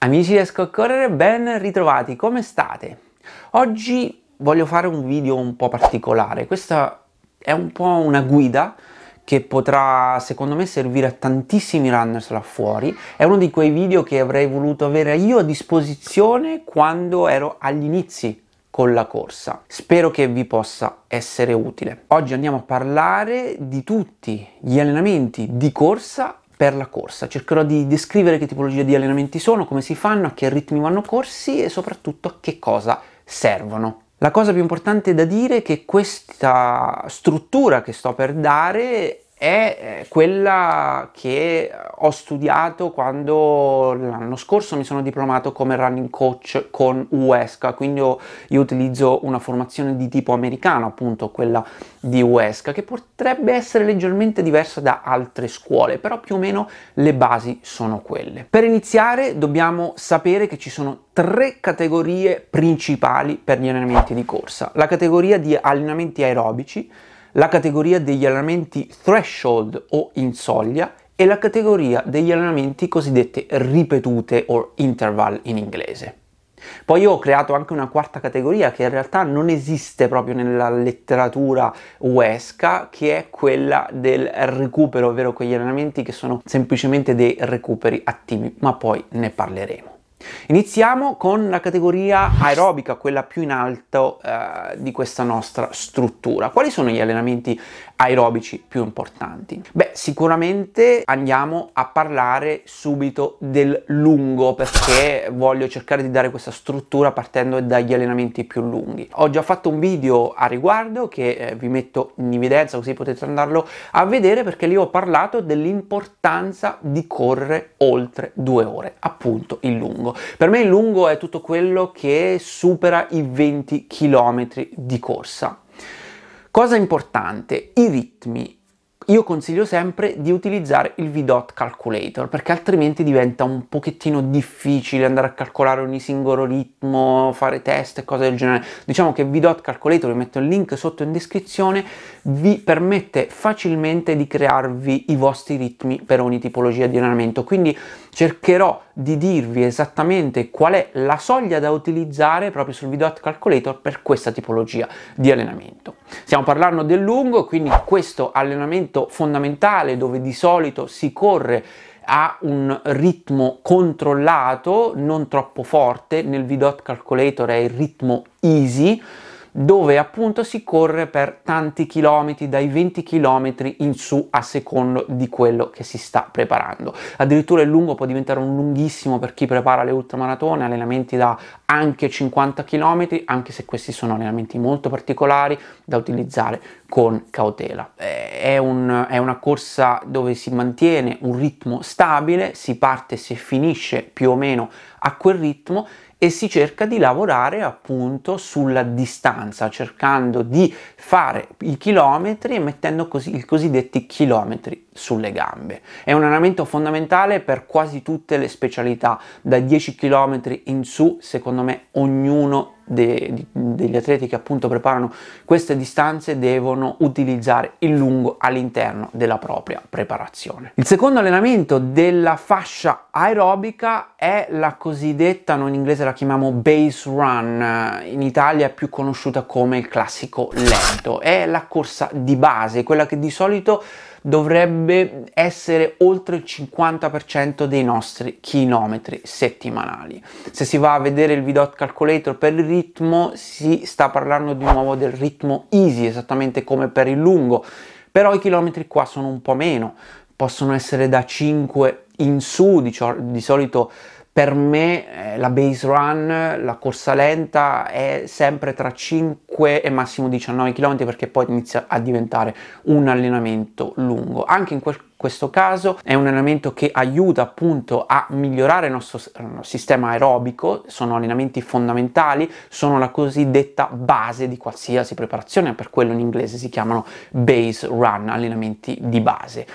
Amici di Escocorrere, ben ritrovati, come state? Oggi voglio fare un video un po' particolare, questa è un po' una guida che potrà secondo me servire a tantissimi runners là fuori, è uno di quei video che avrei voluto avere io a disposizione quando ero agli inizi con la corsa. Spero che vi possa essere utile. Oggi andiamo a parlare di tutti gli allenamenti di corsa per la corsa. Cercherò di descrivere che tipologia di allenamenti sono, come si fanno, a che ritmi vanno corsi e soprattutto a che cosa servono. La cosa più importante da dire è che questa struttura che sto per dare è eh, quella che ho studiato quando l'anno scorso mi sono diplomato come running coach con UESCA, quindi io utilizzo una formazione di tipo americano, appunto quella di UESCA, che potrebbe essere leggermente diversa da altre scuole, però più o meno le basi sono quelle. Per iniziare dobbiamo sapere che ci sono tre categorie principali per gli allenamenti di corsa. La categoria di allenamenti aerobici, la categoria degli allenamenti threshold o in soglia e la categoria degli allenamenti cosiddette ripetute o interval in inglese. Poi ho creato anche una quarta categoria che in realtà non esiste proprio nella letteratura UESCA, che è quella del recupero, ovvero quegli allenamenti che sono semplicemente dei recuperi attivi, ma poi ne parleremo. Iniziamo con la categoria aerobica, quella più in alto eh, di questa nostra struttura. Quali sono gli allenamenti aerobici più importanti? Beh, sicuramente andiamo a parlare subito del lungo perché voglio cercare di dare questa struttura partendo dagli allenamenti più lunghi. Ho già fatto un video a riguardo che eh, vi metto in evidenza così potete andarlo a vedere perché lì ho parlato dell'importanza di correre oltre due ore, appunto il lungo lungo. Per me il lungo è tutto quello che supera i 20 km di corsa. Cosa importante, i ritmi io consiglio sempre di utilizzare il VDOT calculator perché altrimenti diventa un pochettino difficile andare a calcolare ogni singolo ritmo, fare test e cose del genere. Diciamo che VDOT calculator, vi metto il link sotto in descrizione, vi permette facilmente di crearvi i vostri ritmi per ogni tipologia di allenamento. Quindi cercherò di dirvi esattamente qual è la soglia da utilizzare proprio sul VDOT calculator per questa tipologia di allenamento. Stiamo parlando del lungo, quindi questo allenamento momento fondamentale dove di solito si corre a un ritmo controllato, non troppo forte, nel VDOT calculator è il ritmo easy, dove appunto si corre per tanti chilometri, dai 20 chilometri in su a secondo di quello che si sta preparando. Addirittura il lungo può diventare un lunghissimo per chi prepara le ultramaratone, allenamenti da anche 50 km, anche se questi sono allenamenti molto particolari da utilizzare con cautela. Eh, è, un, è una corsa dove si mantiene un ritmo stabile, si parte e si finisce più o meno a quel ritmo e si cerca di lavorare appunto sulla distanza, cercando di fare i chilometri e mettendo così i cosiddetti chilometri sulle gambe. È un allenamento fondamentale per quasi tutte le specialità, da 10 km in su, secondo me ognuno de, degli atleti che appunto preparano queste distanze devono utilizzare il lungo all'interno della propria preparazione. Il secondo allenamento della fascia aerobica è la cosiddetta, noi in inglese la chiamiamo base run, in Italia è più conosciuta come il classico lento, è la corsa di base, quella che di solito dovrebbe essere oltre il 50% dei nostri chilometri settimanali. Se si va a vedere il VDOT calculator per il ritmo si sta parlando di nuovo del ritmo easy, esattamente come per il lungo, però i chilometri qua sono un po' meno, possono essere da 5 in su, di, di solito per me eh, la base run, la corsa lenta è sempre tra 5 e massimo 19 km perché poi inizia a diventare un allenamento lungo. Anche in quel questo caso è un allenamento che aiuta appunto a migliorare il nostro sistema aerobico, sono allenamenti fondamentali, sono la cosiddetta base di qualsiasi preparazione, per quello in inglese si chiamano base run, allenamenti di base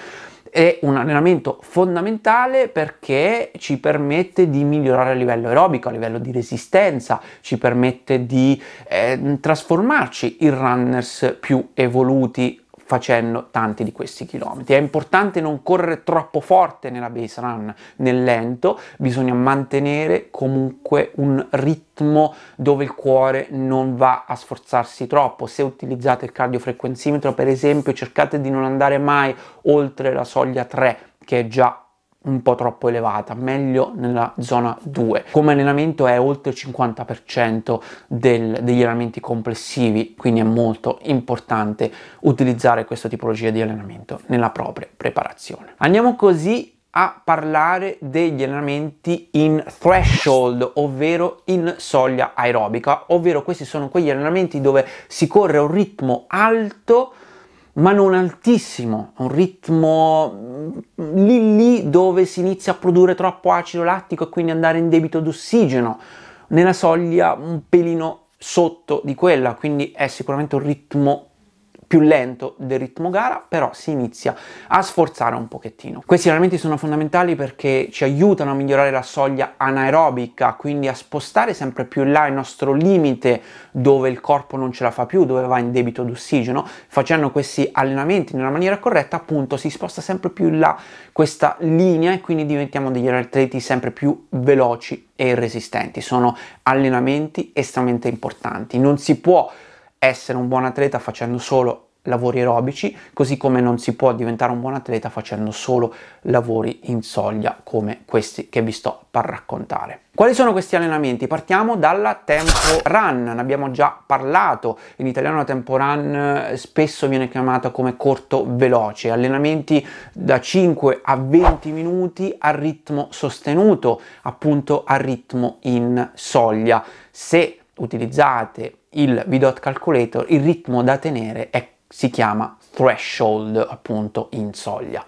è un allenamento fondamentale perché ci permette di migliorare a livello aerobico, a livello di resistenza, ci permette di eh, trasformarci in runners più evoluti facendo tanti di questi chilometri. È importante non correre troppo forte nella base run, nel lento, bisogna mantenere comunque un ritmo dove il cuore non va a sforzarsi troppo. Se utilizzate il cardiofrequenzimetro, per esempio, cercate di non andare mai oltre la soglia 3 che è già un po' troppo elevata, meglio nella zona 2. Come allenamento è oltre il 50% del, degli allenamenti complessivi, quindi è molto importante utilizzare questa tipologia di allenamento nella propria preparazione. Andiamo così a parlare degli allenamenti in threshold, ovvero in soglia aerobica, ovvero questi sono quegli allenamenti dove si corre a un ritmo alto ma non altissimo, un ritmo mm, lì lì dove si inizia a produrre troppo acido lattico e quindi andare in debito d'ossigeno, nella soglia un pelino sotto di quella, quindi è sicuramente un ritmo più lento del ritmo gara, però si inizia a sforzare un pochettino. Questi allenamenti sono fondamentali perché ci aiutano a migliorare la soglia anaerobica, quindi a spostare sempre più in là il nostro limite dove il corpo non ce la fa più, dove va in debito d'ossigeno. Facendo questi allenamenti nella maniera corretta, appunto, si sposta sempre più in là questa linea e quindi diventiamo degli atleti sempre più veloci e resistenti. Sono allenamenti estremamente importanti. Non si può essere un buon atleta facendo solo lavori aerobici, così come non si può diventare un buon atleta facendo solo lavori in soglia come questi che vi sto per raccontare. Quali sono questi allenamenti? Partiamo dalla tempo run, ne abbiamo già parlato, in italiano la tempo run eh, spesso viene chiamata come corto veloce, allenamenti da 5 a 20 minuti a ritmo sostenuto, appunto a ritmo in soglia. Se utilizzate il VDOT calculator, il ritmo da tenere è, si chiama threshold, appunto in soglia.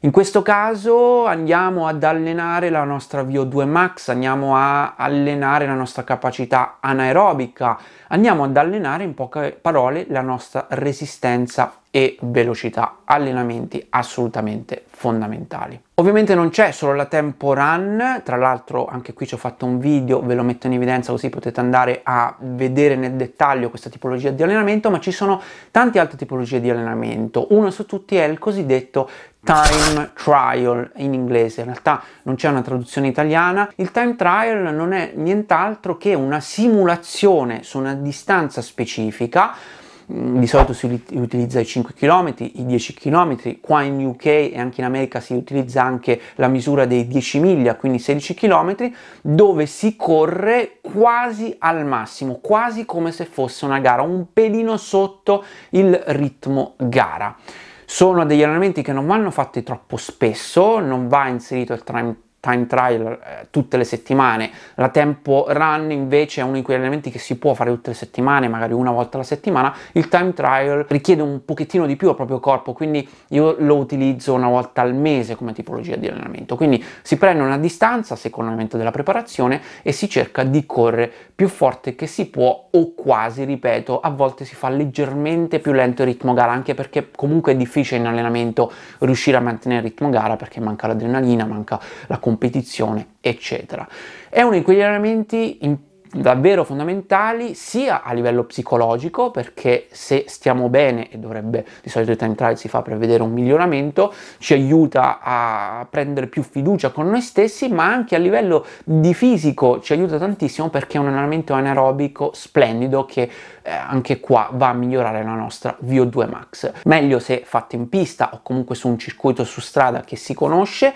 In questo caso andiamo ad allenare la nostra VO2 max, andiamo a allenare la nostra capacità anaerobica, andiamo ad allenare in poche parole la nostra resistenza e velocità, allenamenti assolutamente fondamentali. Ovviamente non c'è solo la tempo run, tra l'altro anche qui ci ho fatto un video, ve lo metto in evidenza così potete andare a vedere nel dettaglio questa tipologia di allenamento, ma ci sono tante altre tipologie di allenamento. Uno su tutti è il cosiddetto time trial in inglese, in realtà non c'è una traduzione italiana. Il time trial non è nient'altro che una simulazione su una distanza specifica, mm, di solito si utilizza i 5 km, i 10 km, qua in UK e anche in America si utilizza anche la misura dei 10 miglia, quindi 16 km, dove si corre quasi al massimo, quasi come se fosse una gara, un pelino sotto il ritmo gara. Sono degli allenamenti che non vanno fatti troppo spesso, non va inserito il time time trial eh, tutte le settimane, la tempo run invece è uno di quegli allenamenti che si può fare tutte le settimane, magari una volta alla settimana, il time trial richiede un pochettino di più al proprio corpo, quindi io lo utilizzo una volta al mese come tipologia di allenamento, quindi si prende una distanza secondo l'elemento della preparazione e si cerca di correre più forte che si può o quasi, ripeto, a volte si fa leggermente più lento il ritmo gara, anche perché comunque è difficile in allenamento riuscire a mantenere il ritmo gara perché manca l'adrenalina, manca la competizione competizione, eccetera. È uno di quegli allenamenti in davvero fondamentali sia a livello psicologico perché se stiamo bene e dovrebbe di solito il time trial si fa per vedere un miglioramento ci aiuta a prendere più fiducia con noi stessi ma anche a livello di fisico ci aiuta tantissimo perché è un allenamento anaerobico splendido che eh, anche qua va a migliorare la nostra VO2 max meglio se fatto in pista o comunque su un circuito su strada che si conosce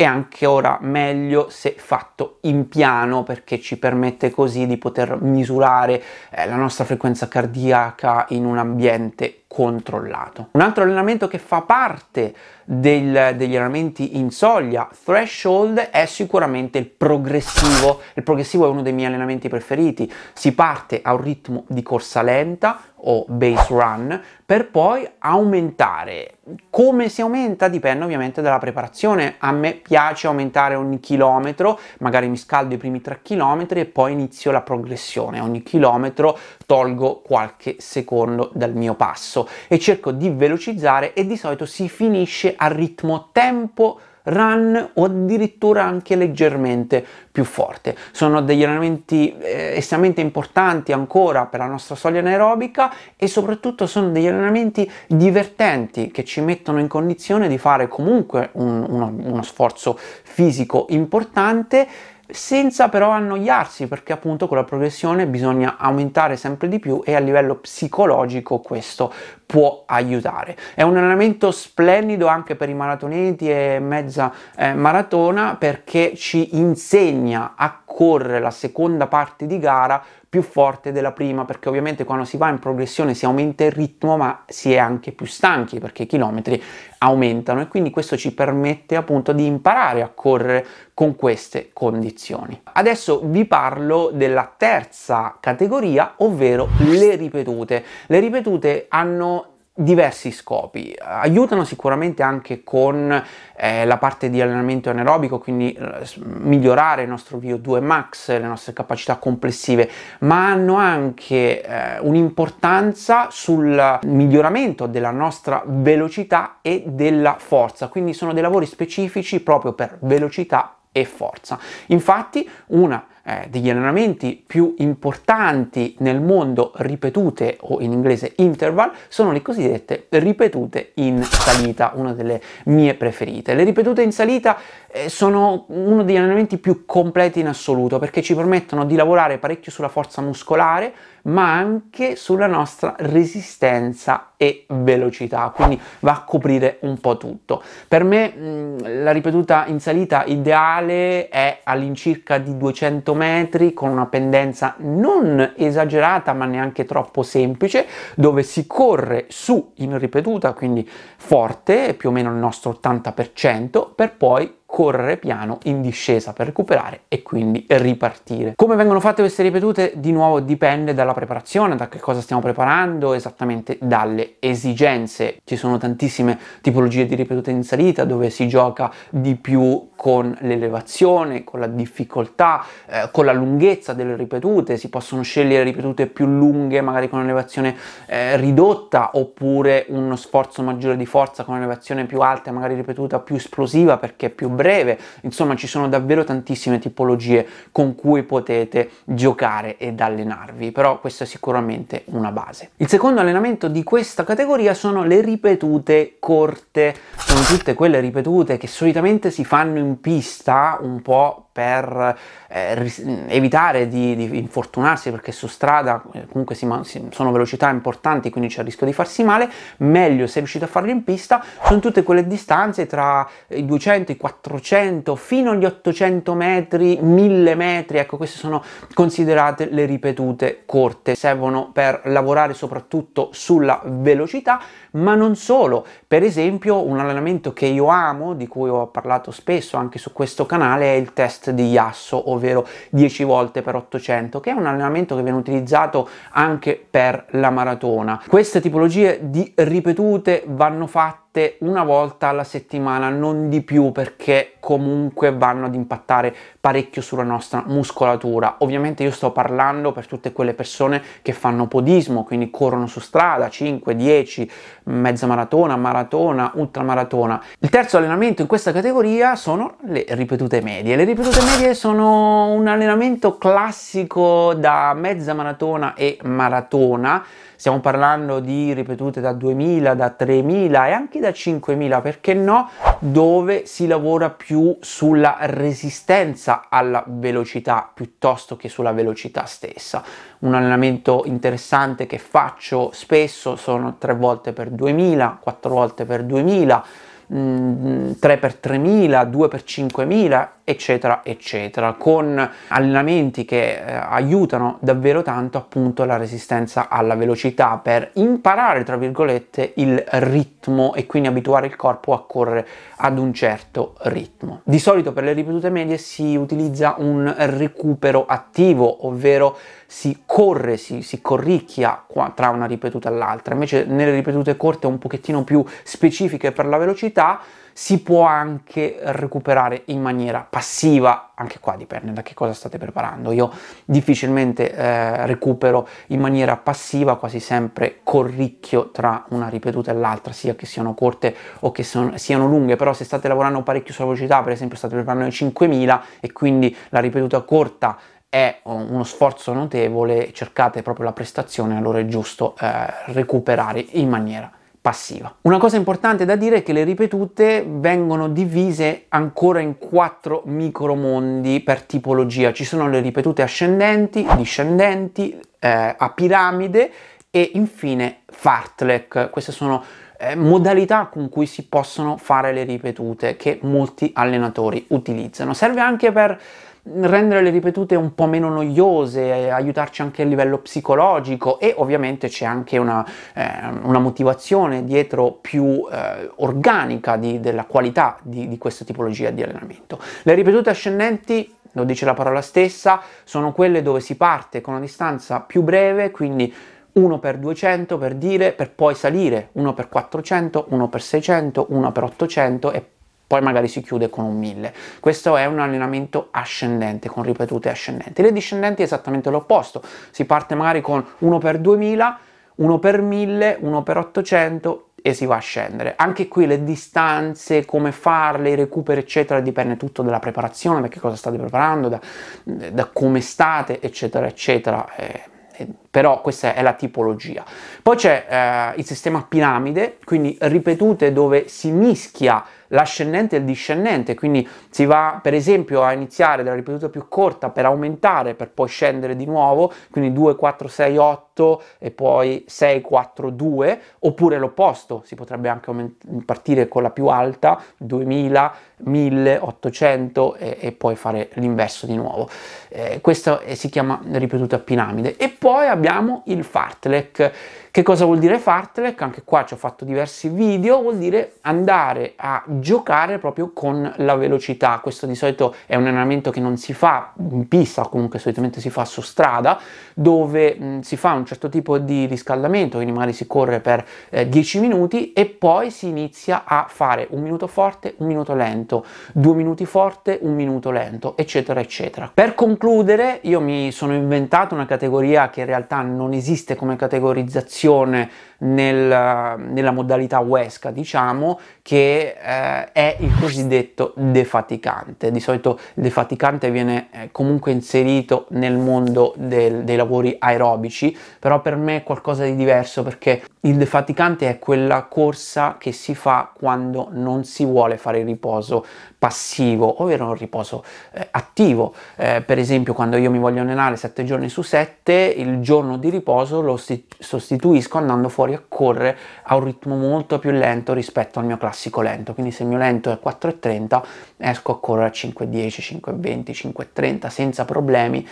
e anche ora meglio se fatto in piano perché ci permette così di poter misurare eh, la nostra frequenza cardiaca in un ambiente controllato. Un altro allenamento che fa parte del, degli allenamenti in soglia, threshold, è sicuramente il progressivo. Il progressivo è uno dei miei allenamenti preferiti. Si parte a un ritmo di corsa lenta o base run per poi aumentare. Come si aumenta dipende ovviamente dalla preparazione. A me piace aumentare ogni chilometro, magari mi scaldo i primi 3 chilometri e poi inizio la progressione. Ogni chilometro tolgo qualche secondo dal mio passo e cerco di velocizzare e di solito si finisce a ritmo tempo run o addirittura anche leggermente più forte. Sono degli allenamenti eh, estremamente importanti ancora per la nostra soglia anaerobica e soprattutto sono degli allenamenti divertenti che ci mettono in condizione di fare comunque un, uno, uno sforzo fisico importante senza però annoiarsi perché appunto con la progressione bisogna aumentare sempre di più e a livello psicologico questo può aiutare. È un allenamento splendido anche per i maratoneti e mezza eh, maratona perché ci insegna a correre la seconda parte di gara più forte della prima perché ovviamente quando si va in progressione si aumenta il ritmo ma si è anche più stanchi perché i chilometri aumentano e quindi questo ci permette appunto di imparare a correre con queste condizioni. Adesso vi parlo della terza categoria ovvero le ripetute. Le ripetute hanno diversi scopi, aiutano sicuramente anche con eh, la parte di allenamento anaerobico, quindi eh, migliorare il nostro VO2 max, le nostre capacità complessive, ma hanno anche eh, un'importanza sul miglioramento della nostra velocità e della forza, quindi sono dei lavori specifici proprio per velocità e forza. Infatti una eh, degli allenamenti più importanti nel mondo ripetute o in inglese interval sono le cosiddette ripetute in salita, una delle mie preferite. Le ripetute in salita eh, sono uno degli allenamenti più completi in assoluto perché ci permettono di lavorare parecchio sulla forza muscolare ma anche sulla nostra resistenza e velocità, quindi va a coprire un po' tutto. Per me mm, la ripetuta in salita ideale è all'incirca di 200 metri con una pendenza non esagerata ma neanche troppo semplice, dove si corre su in ripetuta, quindi forte, più o meno il nostro 80%, per poi correre piano in discesa per recuperare e quindi ripartire. Come vengono fatte queste ripetute di nuovo dipende dalla preparazione, da che cosa stiamo preparando, esattamente dalle esigenze. Ci sono tantissime tipologie di ripetute in salita dove si gioca di più con l'elevazione, con la difficoltà, eh, con la lunghezza delle ripetute, si possono scegliere ripetute più lunghe magari con un'elevazione eh, ridotta oppure uno sforzo maggiore di forza con un'elevazione più alta, magari ripetuta più esplosiva perché è più breve breve, insomma ci sono davvero tantissime tipologie con cui potete giocare ed allenarvi, però questa è sicuramente una base. Il secondo allenamento di questa categoria sono le ripetute corte, sono tutte quelle ripetute che solitamente si fanno in pista un po' per eh, evitare di, di, infortunarsi perché su strada eh, comunque si, si, sono velocità importanti quindi c'è il rischio di farsi male, meglio se riuscite a farlo in pista, sono tutte quelle distanze tra i 200, i 400 fino agli 800 metri, 1000 metri, ecco queste sono considerate le ripetute corte, servono per lavorare soprattutto sulla velocità ma non solo, per esempio un allenamento che io amo, di cui ho parlato spesso anche su questo canale è il test test di Yasso, ovvero 10 volte per 800, che è un allenamento che viene utilizzato anche per la maratona. Queste tipologie di ripetute vanno fatte fatte una volta alla settimana, non di più perché comunque vanno ad impattare parecchio sulla nostra muscolatura. Ovviamente io sto parlando per tutte quelle persone che fanno podismo, quindi corrono su strada 5, 10, mezza maratona, maratona, ultramaratona. Il terzo allenamento in questa categoria sono le ripetute medie. Le ripetute medie sono un allenamento classico da mezza maratona e maratona. Stiamo parlando di ripetute da 2000, da 3000 e anche da da 5.000 perché no dove si lavora più sulla resistenza alla velocità piuttosto che sulla velocità stessa un allenamento interessante che faccio spesso sono 3 volte per 2.000 4 volte per 2.000 3x3000, 2x5000, eccetera, eccetera, con allenamenti che eh, aiutano davvero tanto appunto la resistenza alla velocità per imparare, tra virgolette, il ritmo e quindi abituare il corpo a correre ad un certo ritmo. Di solito per le ripetute medie si utilizza un recupero attivo, ovvero si corre, si, si corricchia qua, tra una ripetuta all'altra, invece nelle ripetute corte un pochettino più specifiche per la velocità attività si può anche recuperare in maniera passiva, anche qua dipende da che cosa state preparando. Io difficilmente eh, recupero in maniera passiva, quasi sempre corricchio tra una ripetuta e l'altra, sia che siano corte o che son, siano lunghe, però se state lavorando parecchio sulla velocità, per esempio state preparando i 5000 e quindi la ripetuta corta è uno sforzo notevole, cercate proprio la prestazione, allora è giusto eh, recuperare in maniera passiva. Una cosa importante da dire è che le ripetute vengono divise ancora in quattro micromondi per tipologia. Ci sono le ripetute ascendenti, discendenti, eh, a piramide e infine fartlek. Queste sono eh, modalità con cui si possono fare le ripetute che molti allenatori utilizzano. Serve anche per rendere le ripetute un po' meno noiose, eh, aiutarci anche a livello psicologico e ovviamente c'è anche una, eh, una motivazione dietro più eh, organica di, della qualità di, di questa tipologia di allenamento. Le ripetute ascendenti lo dice la parola stessa, sono quelle dove si parte con una distanza più breve, quindi 1 per 200 per dire, per poi salire 1 per 400, 1 per 600, 1 per 800 e poi magari si chiude con un 1000. Questo è un allenamento ascendente, con ripetute ascendenti. Le discendenti è esattamente l'opposto, si parte magari con 1 per 2000, 1 per 1000, 1 per 800 e si va a scendere. Anche qui le distanze, come farle, i recuperi eccetera dipende tutto dalla preparazione, da che cosa state preparando, da, da come state eccetera eccetera. Eh, però questa è la tipologia. Poi c'è eh, il sistema piramide, quindi ripetute dove si mischia l'ascendente e il discendente, quindi si va per esempio a iniziare dalla ripetuta più corta per aumentare, per poi scendere di nuovo, quindi 2, 4, 6, 8 e poi 6, 4, 2, oppure l'opposto, si potrebbe anche aument- partire con la più alta, 2000, 1800 e, e poi fare l'inverso di nuovo. Eh, questo eh, si chiama ripetuta piramide. E poi abbiamo il fartlek che cosa vuol dire fartele? Anche qua ci ho fatto diversi video, vuol dire andare a giocare proprio con la velocità. Questo di solito è un allenamento che non si fa in pista, comunque solitamente si fa su strada, dove mh, mm, si fa un certo tipo di riscaldamento, quindi magari si corre per eh, 10 minuti e poi si inizia a fare un minuto forte, un minuto lento, due minuti forte, un minuto lento, eccetera, eccetera. Per concludere, io mi sono inventato una categoria che in realtà non esiste come categorizzazione situazione nel, nella modalità Wesca, diciamo, che eh, è il cosiddetto defaticante. Di solito il defaticante viene eh, comunque inserito nel mondo del, dei lavori aerobici, però per me è qualcosa di diverso perché il defaticante è quella corsa che si fa quando non si vuole fare il riposo passivo, ovvero un riposo eh, attivo. Eh, per esempio, quando io mi voglio allenare 7 giorni su 7, il giorno di riposo lo sostituisco andando fuori fuori a correre a un ritmo molto più lento rispetto al mio classico lento, quindi se il mio lento è 4.30 esco a correre a 5.10, 5.20, 5.30 senza problemi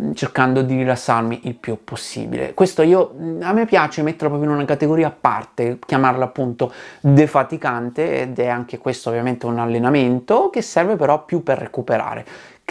mm, cercando di rilassarmi il più possibile. Questo io mm, a me piace metterlo proprio in una categoria a parte, chiamarla appunto defaticante ed è anche questo ovviamente un allenamento che serve però più per recuperare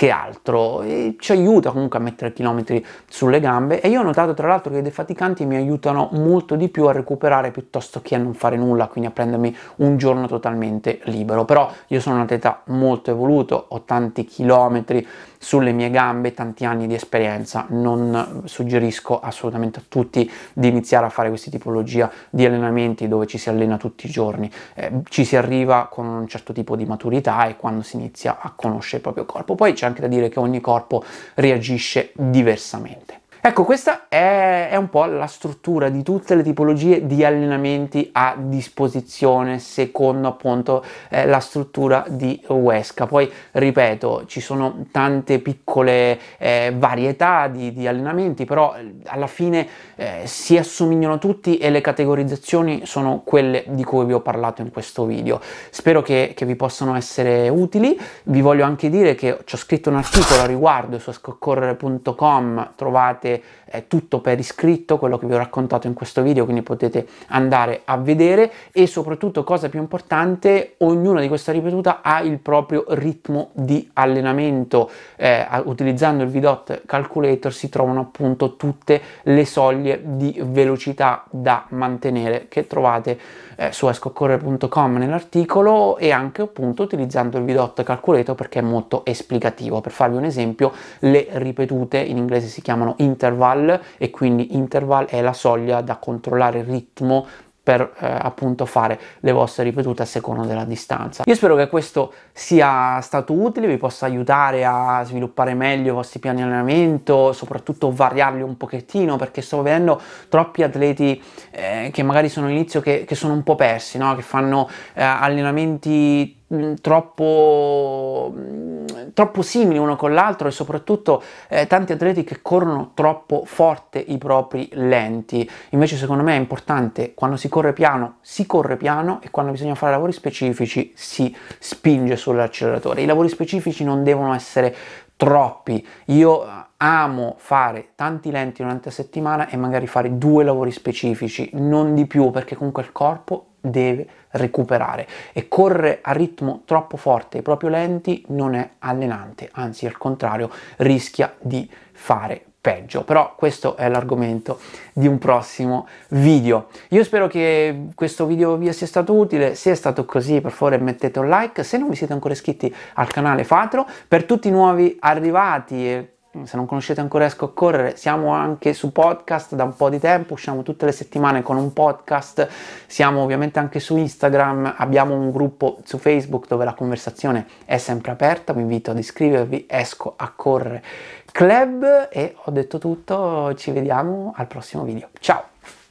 che altro e ci aiuta comunque a mettere chilometri sulle gambe e io ho notato tra l'altro che i defaticanti mi aiutano molto di più a recuperare piuttosto che a non fare nulla, quindi a prendermi un giorno totalmente libero, però io sono un atleta molto evoluto, ho tanti chilometri sulle mie gambe tanti anni di esperienza, non suggerisco assolutamente a tutti di iniziare a fare questa tipologia di allenamenti dove ci si allena tutti i giorni, eh, ci si arriva con un certo tipo di maturità e quando si inizia a conoscere il proprio corpo. Poi c'è anche da dire che ogni corpo reagisce diversamente. Ecco, questa è, è, un po' la struttura di tutte le tipologie di allenamenti a disposizione secondo appunto eh, la struttura di Wesca. Poi ripeto, ci sono tante piccole eh, varietà di, di, allenamenti, però eh, alla fine eh, si assomigliano tutti e le categorizzazioni sono quelle di cui vi ho parlato in questo video. Spero che, che vi possano essere utili. Vi voglio anche dire che ci ho scritto un articolo a riguardo su ascoccorrere.com, trovate trovate tutto per iscritto, quello che vi ho raccontato in questo video, quindi potete andare a vedere e soprattutto, cosa più importante, ognuna di queste ripetute ha il proprio ritmo di allenamento. Eh, utilizzando il VDOT Calculator si trovano appunto tutte le soglie di velocità da mantenere che trovate eh, su escocorrere.com nell'articolo e anche appunto utilizzando il VDOT Calculator perché è molto esplicativo. Per farvi un esempio, le ripetute in inglese si chiamano interventi interval e quindi interval è la soglia da controllare il ritmo per eh, appunto fare le vostre ripetute a seconda della distanza. Io spero che questo sia stato utile, vi possa aiutare a sviluppare meglio i vostri piani di allenamento, soprattutto variarli un pochettino perché sto vedendo troppi atleti eh, che magari sono all'inizio che, che, sono un po' persi, no? che fanno eh, allenamenti mh, mm, troppo troppo simili uno con l'altro e soprattutto eh, tanti atleti che corrono troppo forte i propri lenti. Invece secondo me è importante quando si corre piano, si corre piano e quando bisogna fare lavori specifici si spinge sull'acceleratore. I lavori specifici non devono essere troppi. Io eh, amo fare tanti lenti durante la settimana e magari fare due lavori specifici, non di più, perché comunque il corpo deve recuperare e correre a ritmo troppo forte e proprio lenti non è allenante, anzi al contrario rischia di fare peggio, però questo è l'argomento di un prossimo video. Io spero che questo video vi sia stato utile, se è stato così per favore mettete un like, se non vi siete ancora iscritti al canale fatelo, per tutti i nuovi arrivati e se non conoscete ancora Esco a Correre, siamo anche su podcast da un po' di tempo, usciamo tutte le settimane con un podcast, siamo ovviamente anche su Instagram, abbiamo un gruppo su Facebook dove la conversazione è sempre aperta, vi invito ad iscrivervi, Esco a Correre Club e ho detto tutto, ci vediamo al prossimo video, ciao!